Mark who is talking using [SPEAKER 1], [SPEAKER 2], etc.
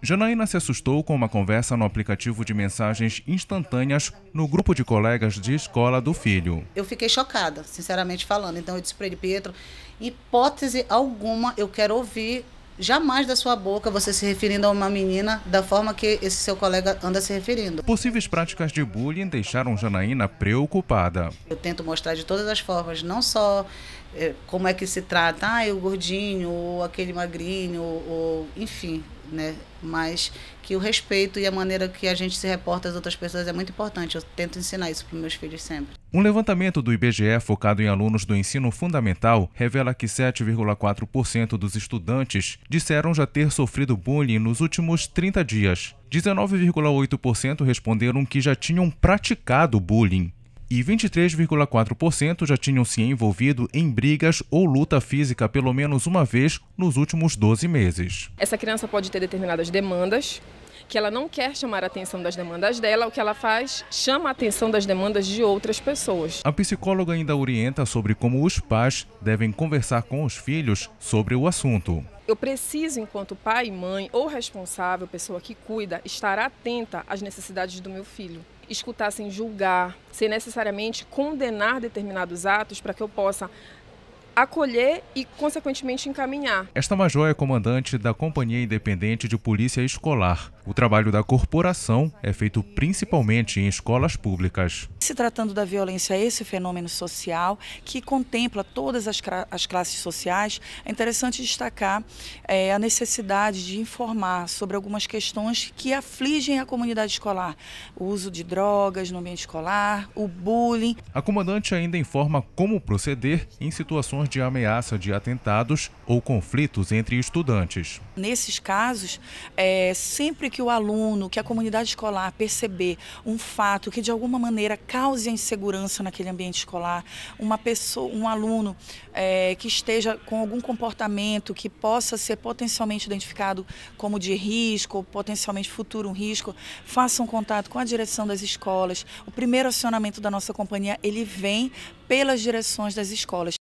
[SPEAKER 1] Janaína se assustou com uma conversa no aplicativo de mensagens instantâneas no grupo de colegas de escola do filho.
[SPEAKER 2] Eu fiquei chocada, sinceramente falando. Então eu disse para ele, Pedro, hipótese alguma eu quero ouvir jamais da sua boca você se referindo a uma menina da forma que esse seu colega anda se referindo. Possíveis
[SPEAKER 1] práticas de bullying deixaram Janaína preocupada.
[SPEAKER 2] Eu tento mostrar de todas as formas, não só eh, como é que se trata, ah, o gordinho, ou aquele magrinho, ou enfim, né? Mas que o respeito e a maneira que a gente se reporta às outras pessoas é muito importante. Eu tento ensinar isso para meus filhos sempre.
[SPEAKER 1] Um levantamento do IBGE focado em alunos do ensino fundamental revela que 7,4% dos estudantes disseram já ter sofrido bullying nos últimos 30 dias. 19,8% responderam que já tinham praticado bullying e 23,4% já tinham se envolvido em brigas ou luta física pelo menos uma vez nos últimos 12 meses.
[SPEAKER 3] Essa criança pode ter determinadas demandas que ela não quer chamar a atenção das demandas dela, o que ela faz chama a atenção das demandas de outras pessoas.
[SPEAKER 1] A psicóloga ainda orienta sobre como os pais devem conversar com os filhos sobre o assunto.
[SPEAKER 3] Eu preciso, enquanto pai, mãe ou responsável, pessoa que cuida, estar atenta às necessidades do meu filho escutar sem julgar, sem necessariamente condenar determinados atos para que eu possa acolher e, consequentemente, encaminhar.
[SPEAKER 1] Esta major é comandante da Companhia Independente de Polícia Escolar. O trabalho da corporação é feito principalmente em escolas públicas.
[SPEAKER 4] Se tratando da violência, esse fenômeno social que contempla todas as, as classes sociais, é interessante destacar é, a necessidade de informar sobre algumas questões que afligem a comunidade escolar. O uso de drogas no ambiente escolar, o bullying.
[SPEAKER 1] A comandante ainda informa como proceder em situações de ameaça de atentados ou conflitos entre estudantes.
[SPEAKER 4] Nesses casos, é, sempre que o aluno, que a comunidade escolar perceber um fato que de alguma maneira cause insegurança naquele ambiente escolar, uma pessoa, um aluno é, que esteja com algum comportamento que possa ser potencialmente identificado como de risco, potencialmente futuro um risco, façam um contato com a direção das escolas.
[SPEAKER 2] O primeiro acionamento da nossa companhia, ele vem pelas direções das escolas.